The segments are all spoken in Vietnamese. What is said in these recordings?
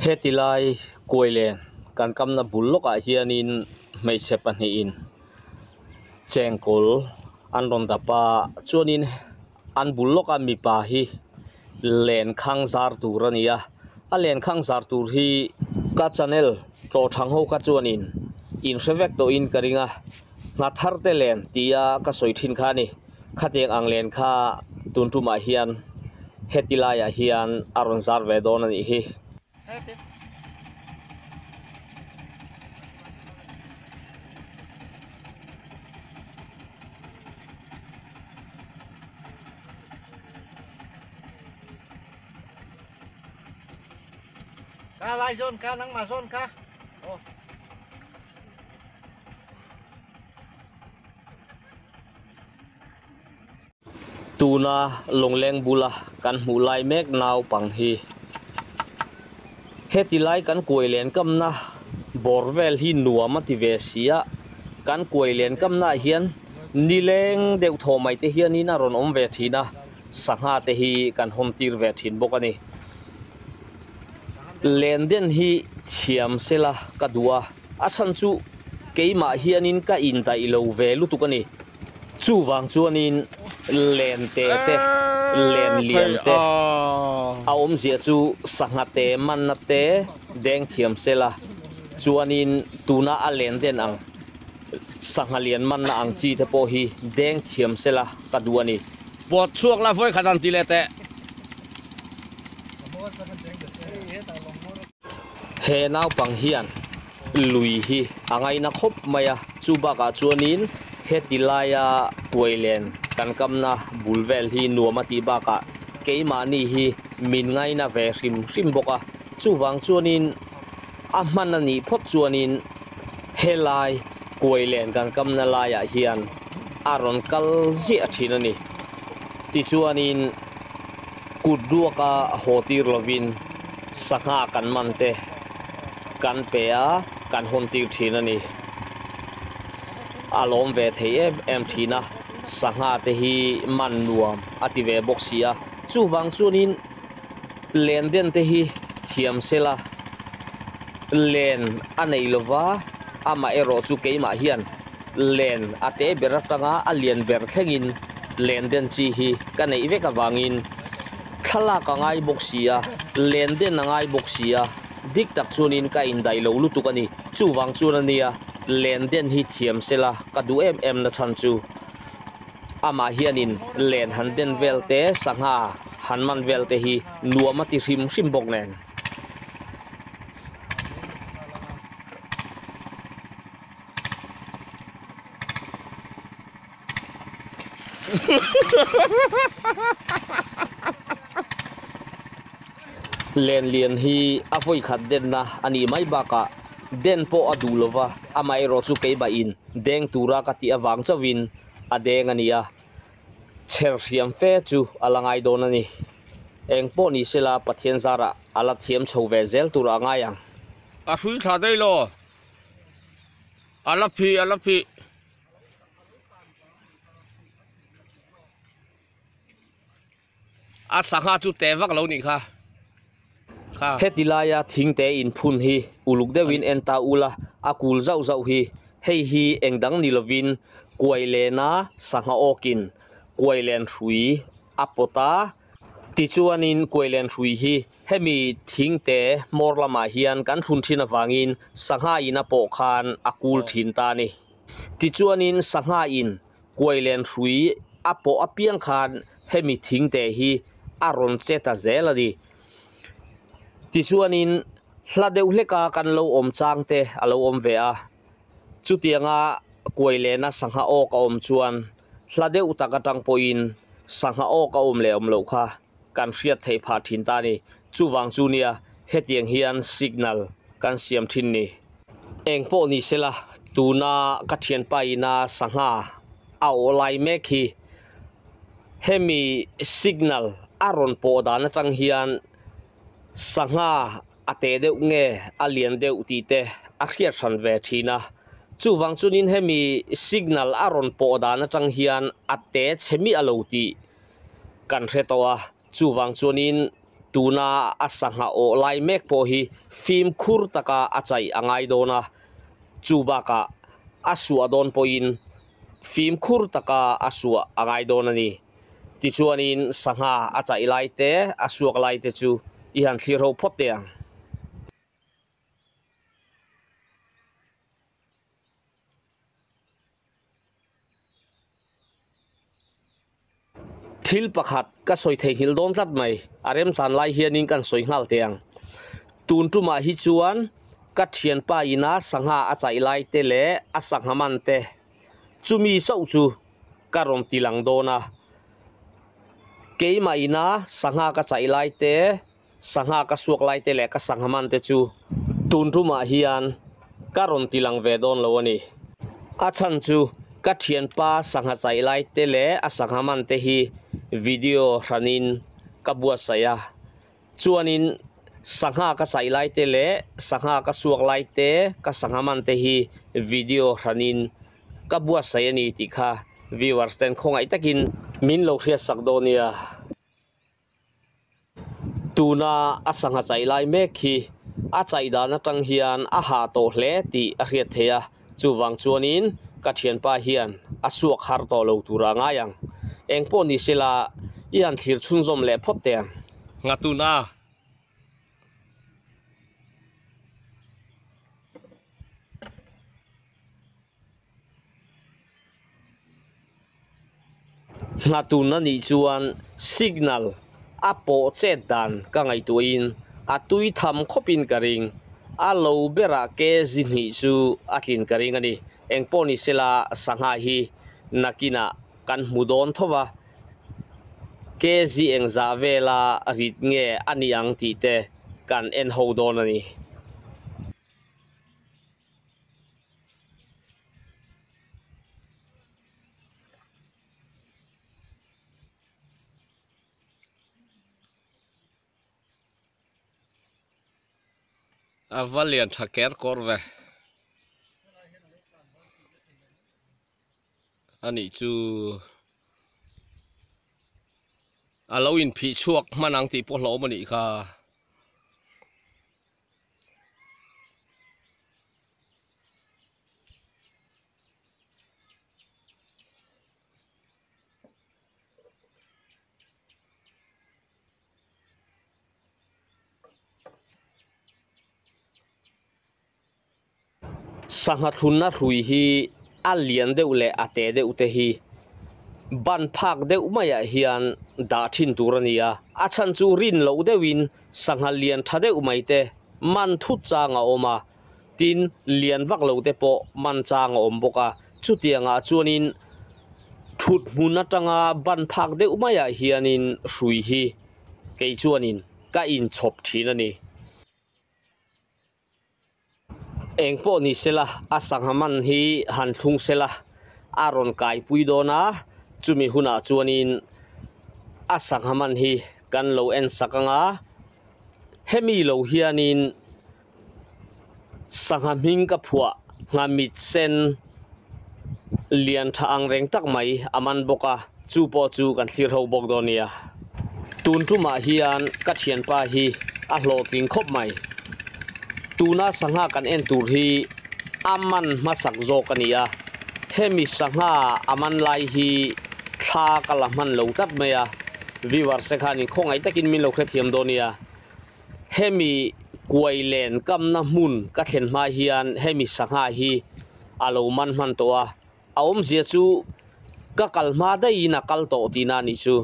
เฮติไลกวยเลนการกำนับบุลลกอาเฮียนินไม่เชปันฮอินเจงกอลอันรองตาปาชวนินอันบุลลกอามีปาฮีเลนขังซาร์ตูรนียะอันเลนขังซาร์ตูรีกัจันเนลโตทังโฮกัจจวนินอินเชเวกโตอินกริงะนาทาร์เตเลนที่ยากสวยทินคานี tiếng khát khatek anglen kha tuntuma hian hetilaya hian aron zar ve don ani hi Ka lai zon ka nang ma zon ka tuna na long leng bula kan mu lai mek nau pang hi heti lai kan koi len kam na borvel hi nuama ti ve sia kan koi len kam na hian ni leng deuh tho mai te hian in ron om ve thina sanga te hi kan hom tir ve thin bok ani len den hi thiam sela kadua a chan chu keima hianin ka in ta ilo ve lutuk ani chu wang chuan in len te te len eh, lian te ah. a om zia chu sanga te man na te deng thiam la, chuan in tuna a len den ang sanga lian man na ang chi te po hi deng thiam sela kaduani bột chuộc la voi khadan ti le te he nau pang hian lui hi angai na khop maya chu baka chuanin hết heti laya puilen à, kan kamna bulvel hi nuama ti baka à. keima ni hi min ngay na về sim sim bốc à chu ve rim anh boka chuwang chuanin a hman ani phot chuanin helai kuilen kan kamna laya à hian aron kal zi athin ani ti cút đua cả kuduaka hotir lovin sanga kan mante kan pea kan hontir thin ani a lom ve thei em thina sanga te hi man nuam về bốc boxia chu wang chunin len den te hi thiam sela len anei lova ama ero chu keima ah hian len ate beratanga alian ber thlengin len den chi hi kanei veka wangin thala ka ngai boxia len den na ngai boxia dik tak chunin ka in đại lâu dai lo lutuk ani chu wang chunania len den hi thiam sela kadu em em na chan chu ama hianin len han den vel te sanga han man vel te hi nuama ti rim rim bok nen len lien hi avoi khat den na ani mai baka den po adulova amai rochu ke ba in deng tura ka ti awang chawin a deng ania chher hiam fe chu alangai don ani eng po ni sela pathian zara ala thiam chhove zel tura nga yang a hui tha dei lo ala phi ala phi a sangha chu te vak lo ni kha ฮติลายาทิ้งเตอินพุนฮีอุลุกเดวินเอ็นตาอุลาอากูลเจ้าเจ้าฮีเฮฮีเอ็งดังนิลวินกวยเลนะสังโอกินกวยเลนฟุยอัปตาติชวนินกวยเลนฟุยฮีเฮมีทิ้งเตมอร์ลามาฮิอันกันฟุนทินาฟังอินสังหาอินาโปคานอากูลทินตานีติชวนินสังหาอินกวยเลนฟุยอัปโปอเปียงคานเฮมีทิ้งเตฮีอารอนเซตาเซลดีทีิชวนนี้หลังเดือดเลกาการโลอมจางเตะอลาอมเวะจุดียงากวยเล่นะสังหาโอกอมชวนหลังเดือวตากตั้งปอยนสังหาโอกอมเลี้ยมโลค่ะการเฟียดเทยพาทินตานีจู่วังจูเนียเหตียงเฮียนสัญญาณการเสียมทินนี่เองพโปนี้เซละตัวน่ากัดเทียนไปนาสังหาเอาลายเมฆีเฮมีสัญญาณอารมณ์โอดานตังเฮียนสังหาอาเตเดวเงอาเลียนเดวตีเตอาเขียชันเวทีนะจู่วังจุนินให้มีสัญญาณอารมณ์ปอดานะจังเฮียนอาเตเชมีอารมณ์ตีกันเรตัวจู่วังจุนินตูนาอาสังหาโอไลเมกพอฮีฟิมคูร์ตะกาอาใจอ่างไอโดนะจู่บากะอาสัวโดนพอินฟิมคูร์ตะกาอาสัวอ่างไอโดนนี่ที่ชวนินสังหาอาใจไลเตอาสัวไลเตจู่อีหันสีโรพบเตียงทิลประคัดก็สวยเทหิลโดนตัดไหมอารมสันไลเฮียนิงกันสวยงาเตียงตูนตุมาฮิจวนกัดเทียนป้าอินาสังหาอาศัยไลเตเลอสังหามันเตจุมีเศร้าจูการมตีหลังโดนะเกมาอินาสังหากระใจไลเตสังหาคสุกไลเตเลคสังหมันเตจูตุนรูมาฮิยันการันตีลังเวดอนลวนีอาชันจูกัดเทียนปาสังหาใจไลเตเลอสังหมันเตฮีวิดีโอรันินกบวัสยาจวนินสังหาคสายไลเตเลสังหาคสุกไลเตคสังหมันเตฮีวิดีโอรันินกบวัสยานีติคาวิวาร์สเตนคงไอตะกินมินโลเคียสักโดเนียดูนะอาสังหาใจไลยเมฆีอาใจด้านตั้งเฮียนอาหาโตเลติอาเรียเทียจูวังชวนินกัดเฮียนปาเฮียนอาสวกฮาร์โตโลตูรังังเองปนิสิลายันทิรชุนซมเลพบเตียงงาตูน่ะงาตูนะนี่ชวนสัญญาณ apo chet dan ka ngai tuin atui tham khopin karing alo bera ke zinhi chu atlin karing ani engponi sela sanga hi nakina kan mudon thowa ke zi engza vela rit nge aniang ti te kan en ho don ani อาวาเลียนทักเกร์คอร์เวอันนี้จูอาลวินพีชวกมันังตีปุ๋ยหลอมันอีกค่ะสังหารุนนะรุยฮีอาเลียนเดือเลอาเตเดือเตฮีบันพักเดือไม่เฮียนดาทินตุรนียอาชันจูรินเลวเดวินสังหารเลียนทัดเดือไม่เตมันทุจางออมาตินเลียนวักเลวเตปอมันจางออมบกะจุดยัียงอาจวนินทุดมุนตังอาบันพักเดือไม่เฮียนินรุยฮีเกยจวนินก็อินชบทีนันนี่ eng po ni sela asang haman hi han thung sela aron kai pui dona chumi huna chuanin asang haman hi kan lo en sakanga hemi lo hianin sangha ming ka phua nga mit sen lian tha ang reng tak mai aman boka chu po chu kan thlir ho bok donia tun tu ma hian ka thian pa hi a hlo tling khop mai tuna sangha kan en tur hi aman masak zo kania hemi sangha aman lai hi tha kala man lo tat meya viwar se khani khongai takin min lo khe thiam donia hemi kuai len kam na mun ka thlen ma hian hemi sangha hi alo man man to a aom zia chu ka kal ma dai na kal to ti na ni chu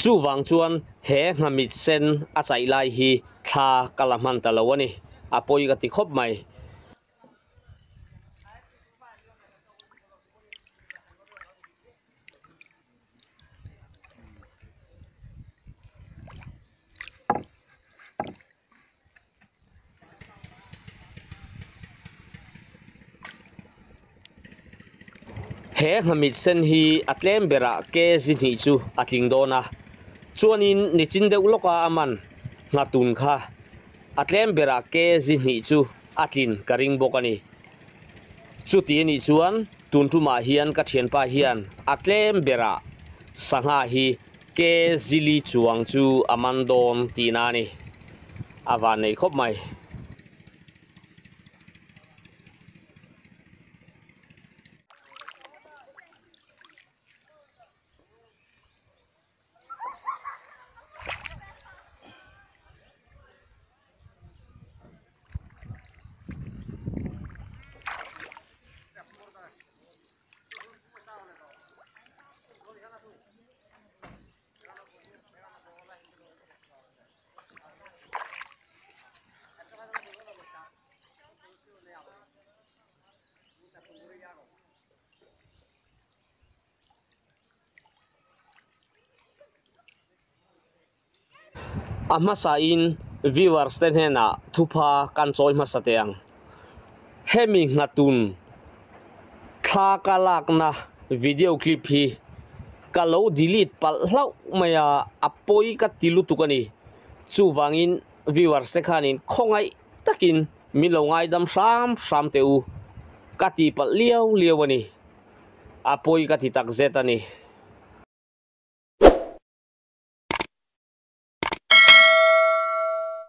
chu wang chuan he ngamit sen a chai lai hi tha kala man ta lo ani à bôi cái tí khốp mày he ngamit sen hi atlem bera ke zini chu atling dona chuanin nichin deuh loka aman ngatun kha atlem bera ke zin hi chu atlin karing bokani chuti ni chuan tuntuma hian ka thianpa hian atlem bera sanga hi ke zili chuang chu amandon tina ni awan nei khop mai a m a s a i n v i w a r s t e n h e n a t u p a k a n s o i m a s a t e a n g h i n g a t u n t h a k a l a k n a v i d e o k l i p h i k a l o d e l e t e p a l a u m a y a a p o i k a t i l u t u k a n i t u v a n g i n v i w a r s t e k h a n i n k o n g a i t a k i n m i l o n g a i d a m s a m s a m t e u k a t i p a z